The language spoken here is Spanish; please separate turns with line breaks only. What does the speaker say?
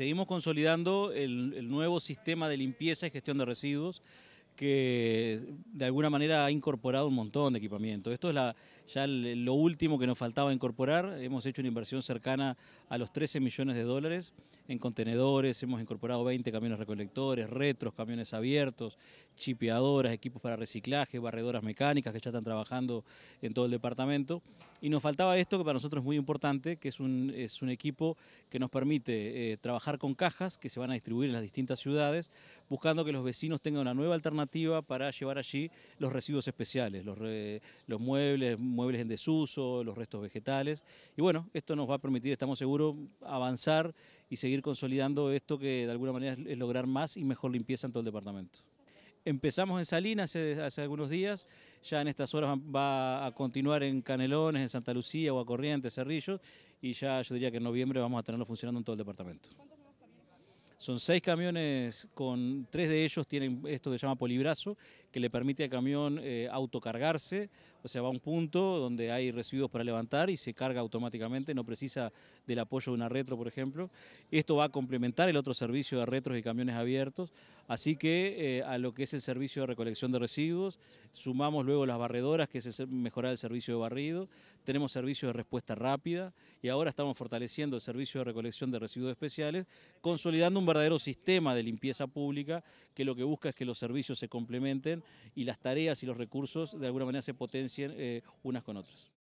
Seguimos consolidando el, nuevo sistema de limpieza y gestión de residuos que de alguna manera ha incorporado un montón de equipamiento. Esto es la, ya lo último que nos faltaba incorporar. Hemos hecho una inversión cercana a los 13 millones de dólares en contenedores, hemos incorporado 20 camiones recolectores, retros, camiones abiertos, chipeadoras, equipos para reciclaje, barredoras mecánicas que ya están trabajando en todo el departamento. Y nos faltaba esto que para nosotros es muy importante, que es un, es un equipo que nos permite eh, trabajar con cajas que se van a distribuir en las distintas ciudades, buscando que los vecinos tengan una nueva alternativa para llevar allí los residuos especiales, los, muebles, muebles en desuso, los restos vegetales. Y bueno, esto nos va a permitir, estamos seguros, avanzar y seguir consolidando esto que de alguna manera es lograr más y mejor limpieza en todo el departamento. Empezamos en Salinas hace, algunos días, ya en estas horas va a continuar en Canelones, en Santa Lucía, o a Cerrillos, y ya yo diría que en noviembre vamos a tenerlo funcionando en todo el departamento. Son seis camiones, con tres de ellos tienen esto que se llama polibrazo, que le permite al camión eh, autocargarse, o sea, va a un punto donde hay residuos para levantar y se carga automáticamente, no precisa del apoyo de una retro, por ejemplo. Esto va a complementar el otro servicio de retros y camiones abiertos. Así que eh, a lo que es el servicio de recolección de residuos, sumamos luego las barredoras, que es mejorar el servicio de barrido, tenemos servicio de respuesta rápida y ahora estamos fortaleciendo el servicio de recolección de residuos especiales, consolidando un verdadero sistema de limpieza pública que lo que busca es que los servicios se complementen y las tareas y los recursos de alguna manera se potencien eh, unas con otras.